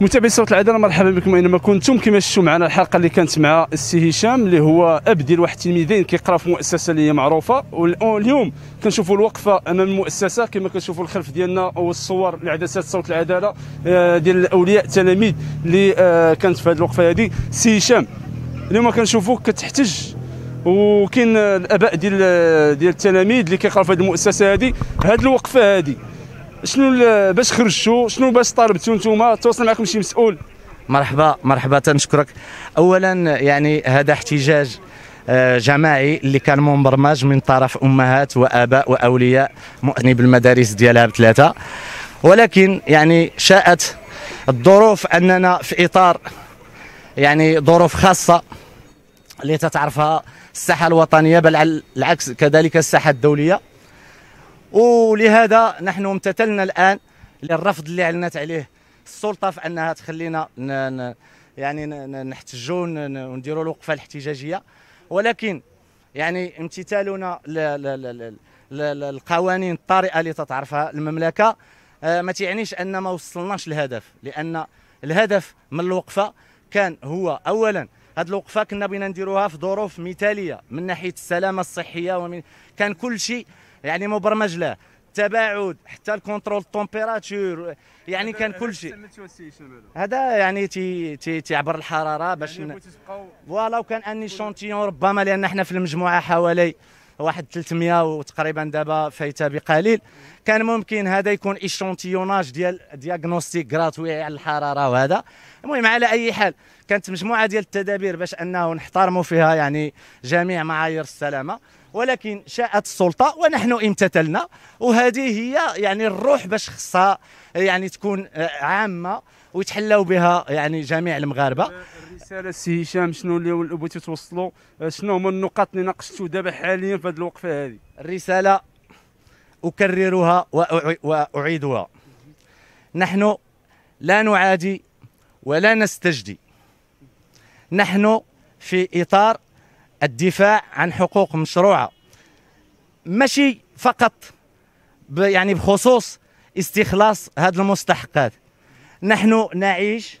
متابعي صوت العداله مرحبا بكم اينما كنتم كما شفتوا معنا الحلقه اللي كانت مع السي هشام اللي هو اب ديال واحد التلميذين كيقرا في مؤسسه اللي هي معروفه واليوم كنشوفوا الوقفه امام المؤسسه كما كنشوفوا الخلف ديالنا والصور لعدسات صوت العداله آه، ديال اولياء التلاميذ اللي آه، كانت في هذه الوقفه هذه السي هشام اليوم كنشوفوك كتحتج وكاين الاباء ديال آه، ديال التلاميذ اللي كيقراوا في هذه المؤسسه هذه هذه الوقفه هذه شنو باش خرجتوا شنو باش طالبتوا نتوما تواصل معكم شي مسؤول مرحبا مرحبا تنشكرك اولا يعني هذا احتجاج آه، جماعي اللي كان مبرمج من طرف امهات واباء واولياء مؤني بالمدارس ديالها بثلاثه ولكن يعني شاءت الظروف اننا في اطار يعني ظروف خاصه اللي تتعرفها الساحه الوطنيه بل على العكس كذلك الساحه الدوليه ولهذا نحن امتثلنا الان للرفض اللي اعلنت عليه السلطه في انها تخلينا ن... يعني نحتجوا ونديروا الوقفه الاحتجاجيه ولكن يعني امتثالنا للقوانين الطارئه اللي تتعرفها المملكه آه، ما تيعنيش ان ما وصلناش الهدف لان الهدف من الوقفه كان هو اولا هذه الوقفه كنا بغينا نديروها في ظروف مثاليه من ناحيه السلامه الصحيه ومن كان كل شيء يعني مبرمج له التباعد حتى الكونترول التومبيراتور يعني كان كل شيء هذا يعني تي تي تعبر الحراره يعني باش يعني فوالا وكان اني شونتيون ربما لان احنا في المجموعه حوالي واحد 300 وتقريبا دابا فايته بقليل كان ممكن هذا يكون ايشونتيوناج ديال دياغنوستيك غراتوي على الحراره وهذا المهم على اي حال كانت مجموعه ديال التدابير باش انه نحترموا فيها يعني جميع معايير السلامه ولكن شاءت السلطه ونحن امتثلنا وهذه هي يعني الروح باش خصها يعني تكون عامه ويتحلوا بها يعني جميع المغاربه الرساله سي هشام شنو اللي بغيتو توصلوا شنو هما النقاط اللي ناقشتوا دابا حاليا في هذه الوقفه هذه الرساله اكررها واعيدها نحن لا نعادي ولا نستجدي نحن في اطار الدفاع عن حقوق مشروعه ماشي فقط يعني بخصوص استخلاص هذه المستحقات نحن نعيش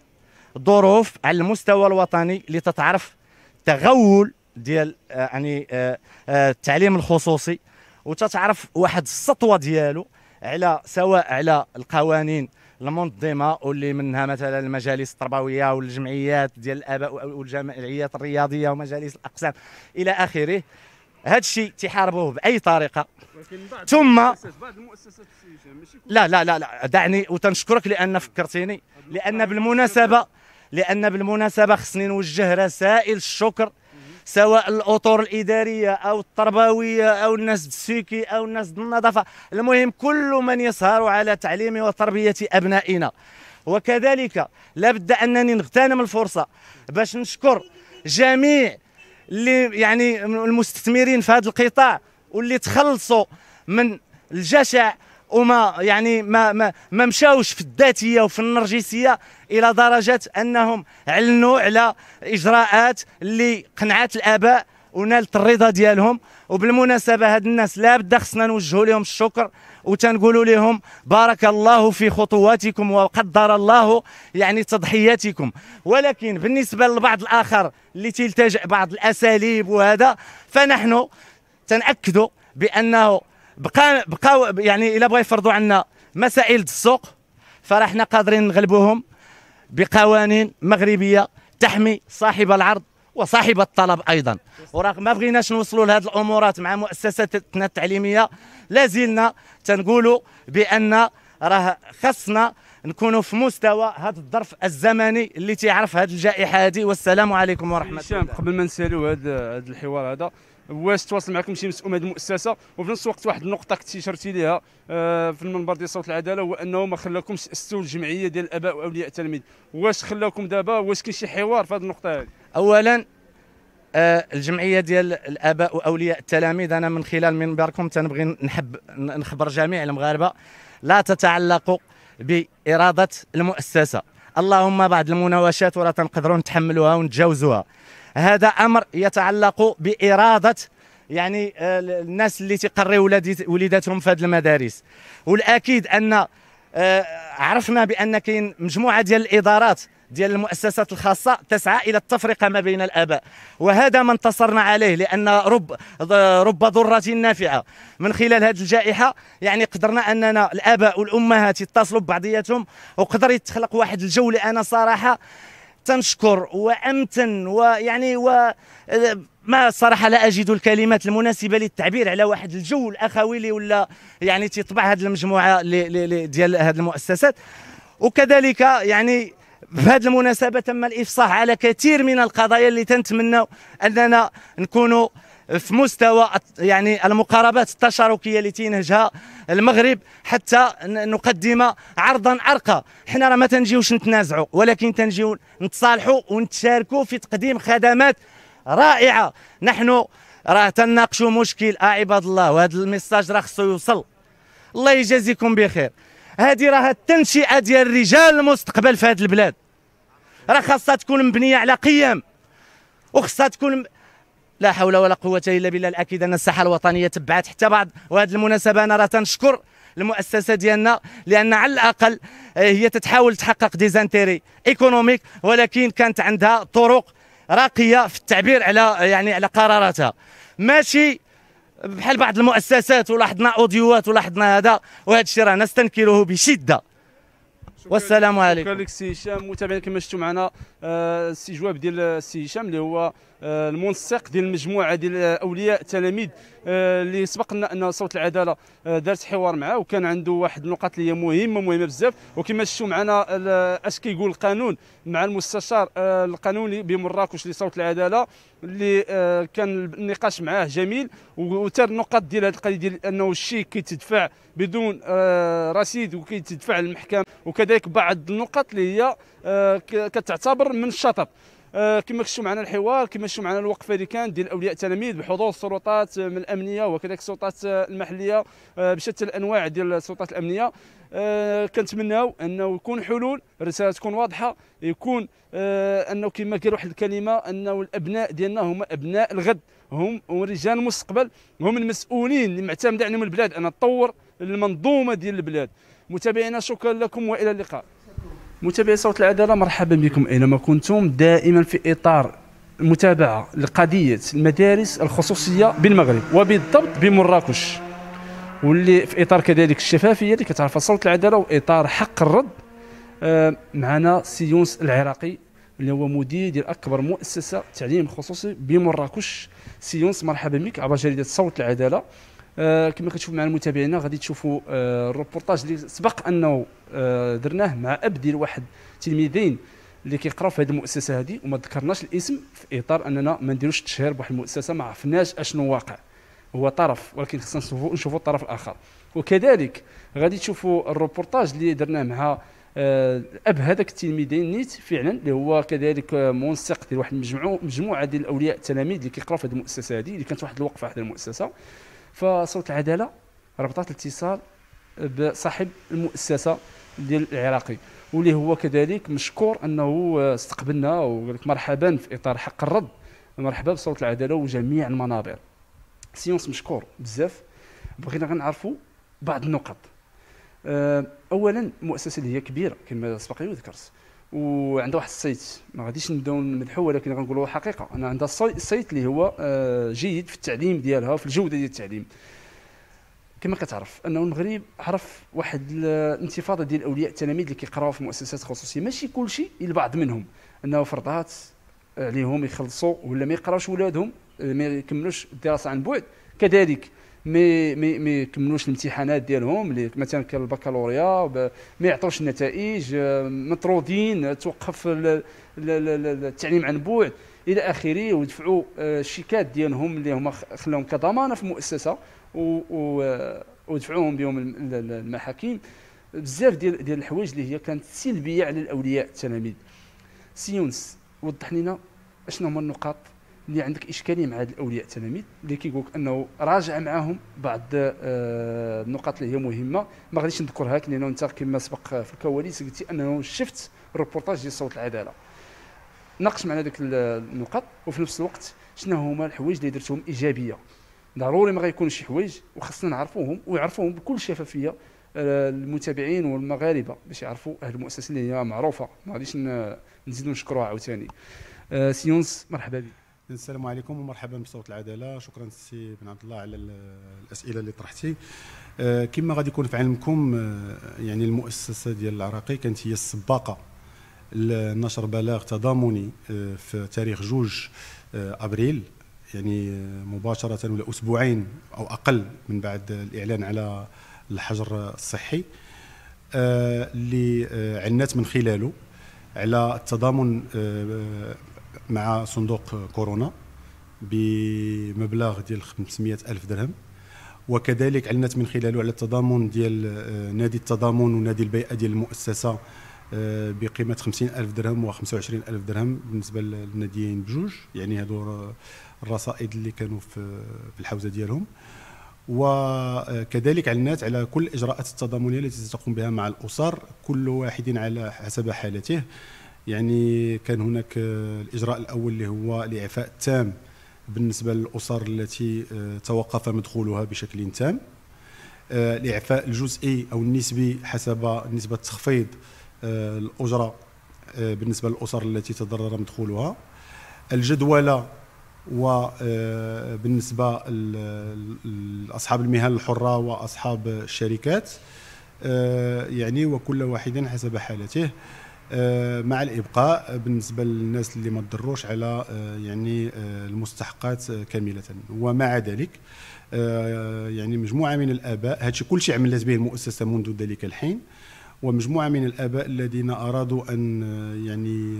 ظروف على المستوى الوطني اللي تتعرف تغول ديال آه، يعني آه، آه، التعليم الخصوصي وتتعرف واحد السطوه ديالو على سواء على القوانين المنظمه واللي منها مثلا المجالس التربويه والجمعيات ديال الاباء والجمعيات الرياضيه ومجالس الاقسام الى اخره هذا الشيء تحاربوه باي طريقه بعض ثم بعض المؤسسات لا لا لا لا دعني وتنشكرك لان فكرتيني لان بالمناسبه لان بالمناسبه خصني نوجه رسائل الشكر سواء الاطر الاداريه او التربويه او الناس السيكي او الناس النظافه المهم كل من يسهر على تعليم وتربيه ابنائنا وكذلك لابد انني نغتنم الفرصه باش نشكر جميع اللي يعني المستثمرين في هذا القطاع واللي تخلصوا من الجشع وما يعني ما ما, ما مشاوش في الذاتيه وفي النرجسيه الى درجه انهم علنوا على اجراءات اللي قنعت الاباء ونالت الرضا ديالهم وبالمناسبه هاد الناس لا بد خصنا نوجهوا لهم الشكر وتنقولوا لهم بارك الله في خطواتكم وقدر الله يعني تضحياتكم ولكن بالنسبه للبعض الاخر اللي تلتجئ بعض الاساليب وهذا فنحن تنأكدوا بانه بقى بقاو يعني الا بغاو يفرضوا عنا مسائل السوق فراح قادرين نغلبوهم بقوانين مغربيه تحمي صاحب العرض وصاحب الطلب ايضا ورغم ما بغيناش نوصلوا لهذه الامورات مع مؤسساتنا التعليميه لازلنا تنقولوا بان راه خصنا نكونوا في مستوى هذا الظرف الزمني اللي تيعرف هذه الجائحه هذه والسلام عليكم ورحمه الله قبل ما نسالوا هذا الحوار هذا واش تواصل معكم شي مسؤول من هذه المؤسسه وفي نفس الوقت واحد النقطه كنت اشرتي ليها آه، في المنبر ديال صوت العداله هو انه ما خلاكمش تاسسوا الجمعيه ديال الاباء واولياء التلاميذ واش خلاكم دابا واش كاين شي حوار في هذه النقطه هذه اولا آه، الجمعيه ديال الاباء واولياء التلاميذ انا من خلال منبركم تنبغي نحب نخبر جميع المغاربه لا تتعلق باراده المؤسسه اللهم بعض المناوشات وراه تنقدروا نتحملوها ونتجاوزوها هذا امر يتعلق باراده يعني آه، الناس اللي تقري وليداتهم في هذه المدارس والاكيد ان آه، عرفنا بان كاين مجموعه ديال الادارات ديال المؤسسات الخاصة تسعى إلى التفرقة ما بين الآباء وهذا ما انتصرنا عليه لأن رب رب ضرة نافعة من خلال هذه الجائحة يعني قدرنا أننا الآباء والأمهات يتصلوا ببعضياتهم وقدر يتخلق واحد الجو لأنا صراحة تنشكر وامتن ويعني و ما صراحه لا اجد الكلمات المناسبه للتعبير على واحد الجو الاخوي اللي ولا يعني تيطبع هذه المجموعه ديال هذه المؤسسات وكذلك يعني بهذه المناسبه تم الافصاح على كثير من القضايا اللي تنتمناو اننا نكونوا في مستوى يعني المقاربات التشاركيه اللي تينهجها المغرب حتى نقدم عرضا ارقى حنا راه ما تنجيوش نتنازعوا ولكن تنجيو نتصالحوا ونتشاركوا في تقديم خدمات رائعه نحن راه تناقشوا مشكل اه عباد الله وهذا الميساج راه خصو يوصل الله يجازيكم بخير هذه راه التنشئه ديال رجال المستقبل في هذه البلاد راه خاصها تكون مبنيه على قيم وخاصها تكون لا حول ولا قوه الا بالله الاكيد ان الساحه الوطنيه تبعت حتى بعض وهذه المناسبه انا راه تنشكر المؤسسه ديالنا لان على الاقل آه، هي تتحاول تحقق ديزانتيري ايكونوميك ولكن كانت عندها طرق راقيه في التعبير على يعني على قراراتها ماشي بحال بعض المؤسسات ولاحظنا اوديوات ولاحظنا هذا وهذا الشيء راه نستنكره بشده والسلام عليكم شكرا لك سي هشام متابعين كما شفتوا معنا السي آه، جواب ديال السي آه، هشام اللي هو آه، المنسق ديال المجموعه ديال اولياء التلاميذ اللي سبق لنا ان صوت العداله دارت حوار معاه وكان عنده واحد النقط اللي هي مهمه مهمه بزاف وكما شفتوا معنا اش كيقول القانون مع المستشار القانوني بمراكش لصوت العداله اللي كان النقاش معاه جميل وتر النقط ديال هذه القضيه ديال انه الشيك كيتدفع بدون رصيد وكيتدفع للمحكمه وكذلك بعض النقط اللي هي آه، كتعتبر من الشطب آه، كما شفتوا معنا الحوار كما شفتوا معنا الوقفه اللي كانت ديال اولياء التلاميذ بحضور السلطات من الامنيه وكذلك السلطات المحليه آه، بشتى الانواع ديال السلطات الامنيه كنتمناو انه يكون حلول الرساله تكون واضحه يكون انه كما قال واحد الكلمه انه الابناء ديالنا هما ابناء الغد هم رجال المستقبل هم المسؤولين اللي معتمده عليهم البلاد انا تطور المنظومه ديال البلاد متابعينا شكرا لكم والى اللقاء متابعي صوت العداله مرحبا بكم اينما كنتم دائما في اطار متابعه لقضيه المدارس الخصوصيه بالمغرب وبالضبط بمراكش واللي في اطار كذلك الشفافيه اللي كتعرفها صوت العداله واطار حق الرد آه، معنا سيونس العراقي اللي هو مدير ديال اكبر مؤسسه تعليم خصوصي بمراكش سيونس مرحبا بك عبر جريده صوت العداله آه، كما كتشوف مع المتابعين غادي تشوفوا آه، الروبورتاج اللي سبق انه آه، درناه مع اب ديال واحد التلميذين اللي كيقراو في هذه المؤسسه هذه وما ذكرناش الاسم في اطار اننا ما نديروش التشهير بواحد المؤسسه ما عرفناش اشنو واقع هو طرف ولكن خصنا نشوفوا نشوفوا الطرف الاخر وكذلك غادي تشوفوا الروبورتاج اللي درناه مع اب هذاك التلميذين نيت فعلا اللي هو كذلك منسق ديال واحد المجموعه مجموعه ديال الاولياء التلاميذ اللي كيقراو في هذه المؤسسه هذه اللي كانت واحد الوقفه حدا المؤسسه فصوت العداله ربطات الاتصال بصاحب المؤسسه ديال العراقي واللي هو كذلك مشكور انه استقبلنا وقال لك مرحبا في اطار حق الرد مرحبا بصوت العداله وجميع المنابر سيونس مشكور بزاف بغينا غنعرفوا بعض النقط أه، اولا مؤسسه اللي هي كبيره كما سبق لي وذكرت وعندها واحد السيت ما غاديش نبداو نمدحو ولكن غنقولوا حقيقه انا عندها السيت اللي هو آه، جيد في التعليم ديالها في الجوده ديال التعليم كما كتعرف انه المغرب عرف واحد الانتفاضه ديال اولياء التلاميذ اللي كيقراو في مؤسسات خصوصيه ماشي كلشي البعض منهم انه فرضات عليهم يخلصوا ولا ما يقراوش ولادهم آه، ما يكملوش الدراسه عن بعد كذلك مي مي ما يكملوش الامتحانات ديالهم اللي مثلا كان البكالوريا ما يعطوش النتائج آه، مطرودين آه، توقف التعليم عن بعد الى اخره ويدفعوا آه، الشيكات ديالهم اللي هما خلاهم كضمانه في مؤسسه ودفعوهم بهم المحاكم بزاف ديال ديال الحوايج اللي هي كانت سلبيه على الاولياء التلاميذ سيونس وضح لنا اشنو هما النقاط اللي عندك اشكاليه مع هاد الاولياء التلاميذ اللي كيقول لك انه راجع معاهم بعض آه، النقاط اللي هي مهمه ما غاديش نذكرها لانه انت كما سبق في الكواليس قلتي انه شفت الروبورتاج ديال صوت العداله ناقش معنا ذوك النقط وفي نفس الوقت شنو هما الحوايج اللي درتهم ايجابيه ضروري ما غيكونوا شي حوايج وخصنا نعرفوهم ويعرفوهم بكل شفافيه آه، المتابعين والمغاربه باش يعرفوا هذه المؤسسه اللي هي معروفه ما غاديش نزيدو نشكروها عاوتاني آه، سيونس مرحبا بك السلام عليكم ومرحبا بصوت العداله شكرا سي بن عبد الله على الاسئله اللي طرحتي آه، كما غادي يكون في علمكم آه، يعني المؤسسه ديال العراقي كانت هي السباقه لنشر بلاغ تضامني آه، في تاريخ جوج ابريل يعني مباشره ولا اسبوعين او اقل من بعد الاعلان على الحجر الصحي اللي عنات من خلاله على التضامن مع صندوق كورونا بمبلغ ديال 500 ألف درهم وكذلك علنت من خلاله على التضامن ديال آه، نادي التضامن ونادي البيئة ديال المؤسسة آه، بقيمة 50 ألف درهم و 25 ألف درهم بالنسبة للناديين بجوج يعني هذو الرصائد اللي كانوا في الحوزة ديالهم وكذلك آه، علنات على كل الاجراءات التضامنيه التي ستقوم بها مع الاسر كل واحد على حسب حالته يعني كان هناك آه، الاجراء الاول اللي هو الاعفاء التام بالنسبه للاسر التي آه، توقف مدخولها بشكل تام آه، الاعفاء الجزئي او النسبي حسب نسبه تخفيض الاجره بالنسبه للاسر التي تضرر مدخولها الجدوله وبالنسبه لاصحاب المهن الحره واصحاب الشركات يعني وكل واحد حسب حالته آه، مع الابقاء بالنسبه للناس اللي ما تضروش على آه، يعني آه، المستحقات كامله ومع ذلك يعني مجموعه من الاباء هادشي كلشي عملت به المؤسسه منذ ذلك الحين ومجموعه من الاباء الذين ارادوا ان يعني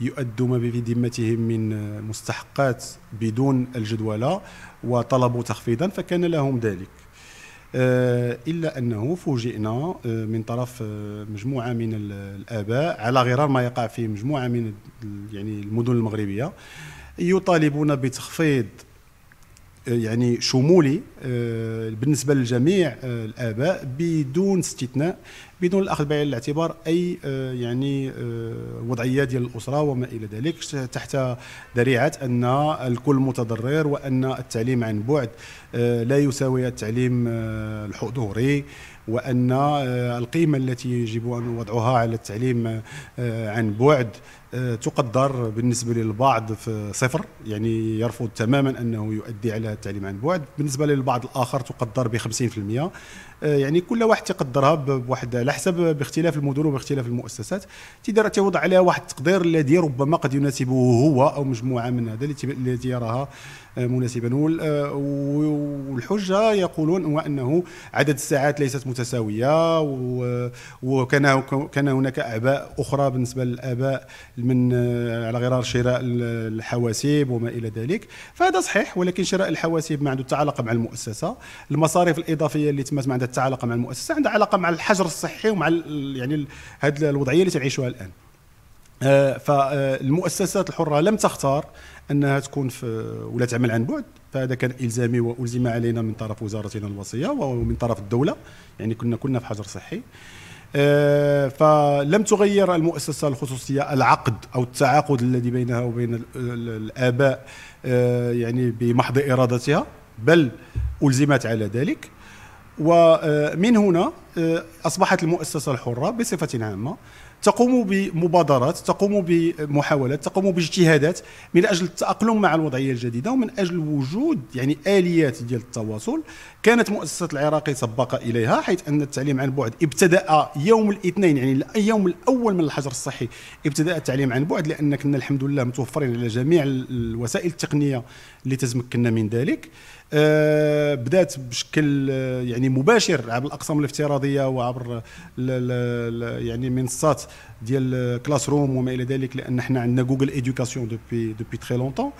يؤدوا ما في ذمتهم من مستحقات بدون الجدولة وطلبوا تخفيضا فكان لهم ذلك آه، الا انه فوجئنا آه، من طرف آه، مجموعه من الاباء على غرار ما يقع في مجموعه من يعني المدن المغربيه يطالبون بتخفيض يعني شمولي آه، بالنسبه لجميع آه، الاباء بدون استثناء بدون الاخذ بعين الاعتبار اي آه، يعني وضعيه ديال الاسره وما الى ذلك تحت ذريعه ان الكل متضرر وان التعليم عن بعد لا يساوي التعليم الحضوري وان القيمه التي يجب ان وضعها على التعليم عن بعد آه، تقدر بالنسبه للبعض في صفر يعني يرفض تماما انه يؤدي على التعليم عن بعد بالنسبه للبعض الاخر تقدر ب 50% آه، يعني كل واحد تقدرها بواحد على حسب باختلاف المدن وباختلاف المؤسسات تقدر توضع على واحد التقدير الذي ربما قد يناسبه هو او مجموعه من هذا التي يراها آه، مناسبا والحجه يقولون هو انه عدد الساعات ليست متساويه وكان كان هناك اعباء اخرى بالنسبه للاباء من آه، على غرار شراء الحواسيب وما الى ذلك فهذا صحيح ولكن شراء الحواسيب ما عنده تعلق مع المؤسسه المصاريف الاضافيه اللي تمات ما عندها تعلق مع المؤسسه عندها علاقه مع الحجر الصحي ومع يعني هذه الوضعيه اللي تعيشها الان آه، فالمؤسسات آه، الحره لم تختار انها تكون في ولا تعمل عن بعد فهذا كان الزامي والزم علينا من طرف وزارتنا الوصيه ومن طرف الدوله يعني كنا كنا في حجر صحي آه، فلم تغير المؤسسة الخصوصية العقد أو التعاقد الذي بينها وبين الآباء آه، يعني بمحض إرادتها بل ألزمت على ذلك ومن هنا آه، أصبحت المؤسسة الحرة بصفة عامة تقوم بمبادرات تقوم بمحاولات تقوم باجتهادات من اجل التاقلم مع الوضعيه الجديده ومن اجل وجود يعني اليات ديال التواصل كانت مؤسسه العراقي سباقه اليها حيث ان التعليم عن بعد ابتدا يوم الاثنين يعني اليوم الاول من الحجر الصحي ابتدا التعليم عن بعد لان كنا الحمد لله متوفرين على جميع الوسائل التقنيه اللي تتمكنا من ذلك آه، بدات بشكل آه، يعني مباشر عبر الاقسام الافتراضيه وعبر الـ الـ يعني منصات ديال كلاس روم وما الى ذلك لان حنا عندنا جوجل ايديوكاسيون دوبي دوبي تري لونتون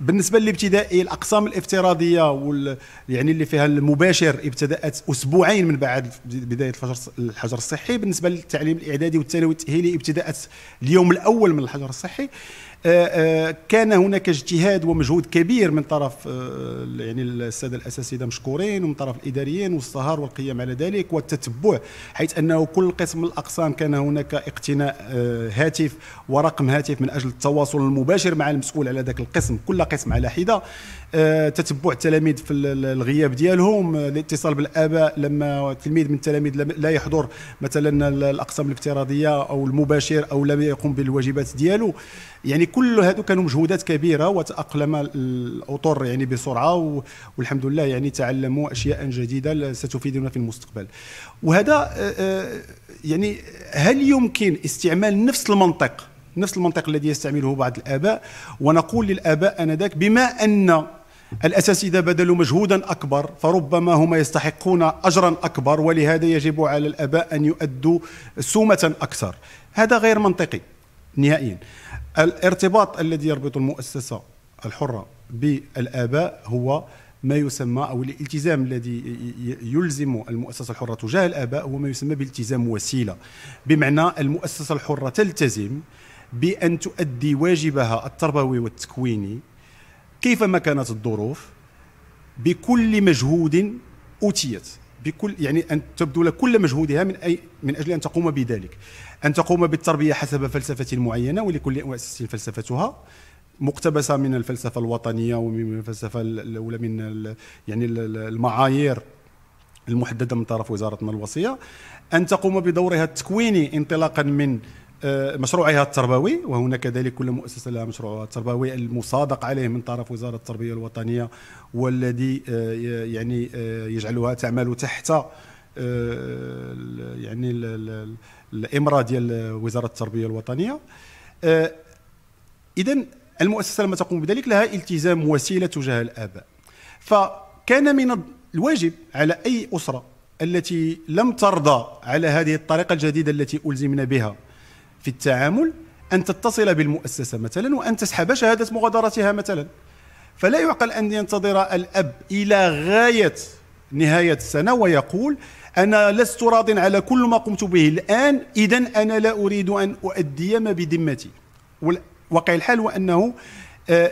بالنسبه للابتدائي الاقسام الافتراضيه وال يعني اللي فيها المباشر ابتدات اسبوعين من بعد بدايه الفجر الحجر الصحي بالنسبه للتعليم الاعدادي والثانوي التاهيلي ابتدات اليوم الاول من الحجر الصحي آه، آه، كان هناك اجتهاد ومجهود كبير من طرف آه، يعني الساده الاساتذه مشكورين ومن طرف الاداريين والسهر والقيام على ذلك والتتبع حيث انه كل قسم من الاقسام كان هناك اقتناء هاتف ورقم هاتف من اجل التواصل المباشر مع المسؤول على ذاك القسم كل قسم على حده آه، تتبع التلاميذ في الغياب ديالهم آه، الاتصال بالاباء لما تلميذ من التلاميذ لا يحضر مثلا الاقسام الافتراضيه او المباشر او لا يقوم بالواجبات ديالو يعني كل هادو كانوا مجهودات كبيره وتاقلم الاطر يعني بسرعه والحمد لله يعني تعلموا اشياء جديده ستفيدنا في المستقبل وهذا آه، يعني هل يمكن استعمال نفس المنطق نفس المنطق الذي يستعمله بعض الاباء ونقول للاباء انذاك بما ان الأساتذة بذلوا مجهودا أكبر فربما هم يستحقون أجرا أكبر ولهذا يجب على الآباء أن يؤدوا سومة أكثر هذا غير منطقي نهائيا الارتباط الذي يربط المؤسسة الحرة بالآباء هو ما يسمى او الالتزام الذي يلزم المؤسسه الحره تجاه الاباء هو ما يسمى بالتزام وسيله بمعنى المؤسسه الحره تلتزم بان تؤدي واجبها التربوي والتكويني كيفما كانت الظروف بكل مجهود أوتيت بكل يعني أن تبذل كل مجهودها من أي من أجل أن تقوم بذلك أن تقوم بالتربية حسب فلسفة معينة ولكل مؤسسة فلسفتها مقتبسة من الفلسفة الوطنية ومن الفلسفة ولا من يعني المعايير المحددة من طرف وزاره الوصية أن تقوم بدورها التكويني انطلاقا من آه، مشروعها التربوي وهنا كذلك كل مؤسسة لها مشروعها التربوي المصادق عليه من طرف وزارة التربية الوطنية والذي آه، يعني آه، يجعلها تعمل تحت يعني الامرة ديال وزارة التربية الوطنية إذا المؤسسة لما تقوم بذلك لها التزام وسيلة تجاه الآباء فكان من الواجب على أي أسرة التي لم ترضى على هذه الطريقة الجديدة التي ألزمنا بها في التعامل أن تتصل بالمؤسسة مثلا وأن تسحب شهادة مغادرتها مثلا فلا يعقل أن ينتظر الأب إلى غاية نهاية السنة ويقول أنا لست راض على كل ما قمت به الآن إذا أنا لا أريد أن أؤدي ما بذمتي واقع الحال هو أنه آه،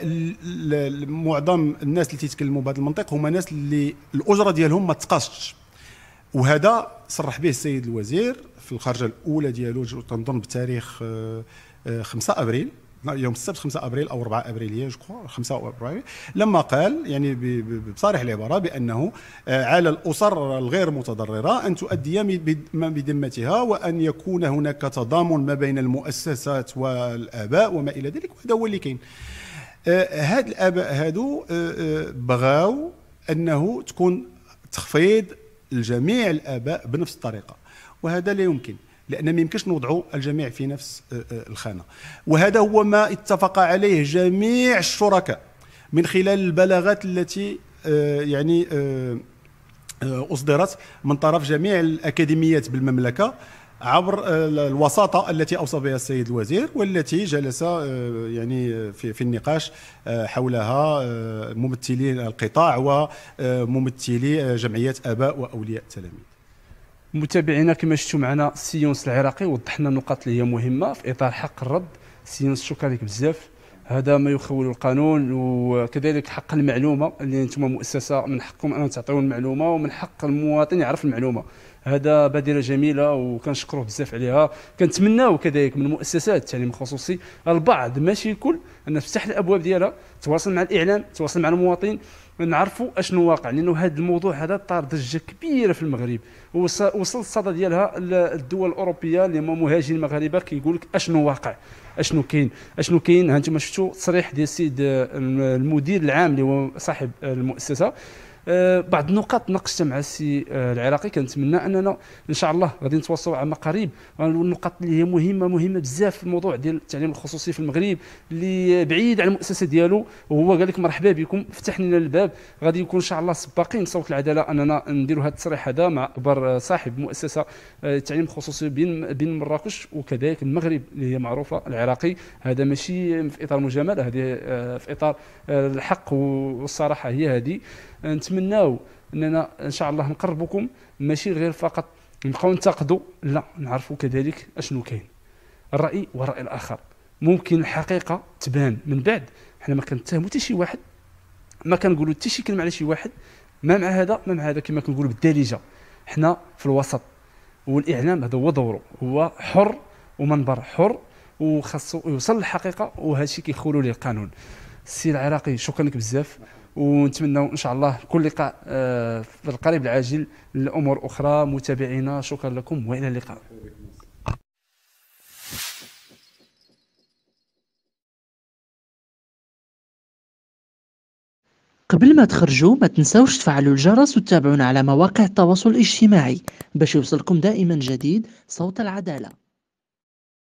معظم الناس اللي تيتكلموا بهذا المنطق هما ناس اللي الأجرة ديالهم ما تقاصش وهذا صرح به السيد الوزير في الخرجه الاولى ديالو تنظن بتاريخ 5 آه، آه، ابريل يوم السبت 5 ابريل او 4 ابريل جو 5 ابريل لما قال يعني بصريح العباره بانه آه، على الاسر الغير متضرره ان تؤدي ما بذمتها وان يكون هناك تضامن ما بين المؤسسات والاباء وما الى ذلك وهذا هو اللي كاين هاد الاباء هادو بغاو انه تكون تخفيض لجميع الاباء بنفس الطريقه وهذا لا يمكن لان ما يمكنش نوضعوا الجميع في نفس آه، آه، الخانه وهذا هو ما اتفق عليه جميع الشركاء من خلال البلاغات التي آه، يعني اصدرت من طرف جميع الاكاديميات بالمملكه عبر الوساطه التي اوصى بها السيد الوزير والتي جلس يعني في في النقاش حولها ممثلي القطاع وممثلي جمعيات اباء واولياء التلاميذ متابعينا كما شفتوا معنا سيونس العراقي وضحنا النقاط اللي هي مهمه في اطار حق الرد سيونس شكرا لك بزاف هذا ما يخول القانون وكذلك حق المعلومه اللي انتم مؤسسه من حقكم ان تعطيو المعلومه ومن حق المواطن يعرف المعلومه هذا بادره جميله وكنشكروه بزاف عليها كنتمناو كذلك من مؤسسات التعليم الخصوصي البعض ماشي الكل ان تفتح الابواب ديالها تواصل مع الاعلام تواصل مع المواطن نعرفوا اشنو واقع لانه هذا الموضوع هذا طار ضجه كبيره في المغرب وصل الصدى ديالها للدول الاوروبيه اللي هما مهاجرين مغاربه كيقول لك اشنو واقع اشنو كاين اشنو كاين هانتوما شفتوا تصريح ديال السيد آه، المدير العام اللي هو صاحب المؤسسه آه، بعض النقاط ناقشتها مع السي آه، العراقي كنتمنى اننا ان شاء الله غادي نتواصلوا عما قريب النقاط اللي هي مهمه مهمه بزاف في الموضوع ديال التعليم الخصوصي في المغرب اللي بعيد على المؤسسه ديالو وهو قال لك مرحبا بكم فتح لنا الباب غادي يكون ان شاء الله سباقين صوت العداله اننا نديروا هذا التصريح هذا مع اكبر صاحب مؤسسه آه، التعليم الخصوصي بين بين مراكش وكذلك المغرب اللي هي معروفه العراقي هذا ماشي في اطار مجامله هذه في اطار الحق والصراحه هي هذه نتمناو اننا ان شاء الله نقربكم ماشي غير فقط نبقاو ننتقدوا لا نعرفوا كذلك اشنو كاين الراي والراي الاخر ممكن الحقيقه تبان من بعد حنا ما كنتهموا حتى شي واحد ما كنقولوا حتى شي كلمه على شي واحد ما مع هذا ما مع هذا كما كنقولوا بالدارجه حنا في الوسط والاعلام هذا هو دوره هو حر ومنبر حر وخاصو يوصل للحقيقه وهذا الشيء كيخولوا ليه القانون السي العراقي شكرا لك بزاف ونتمنوا ان شاء الله كل لقاء آه، في القريب العاجل لامور اخرى متابعينا شكرا لكم والى اللقاء قبل ما تخرجوا ما تنساوش تفعلوا الجرس وتتابعونا على مواقع التواصل الاجتماعي باش يوصلكم دائما جديد صوت العداله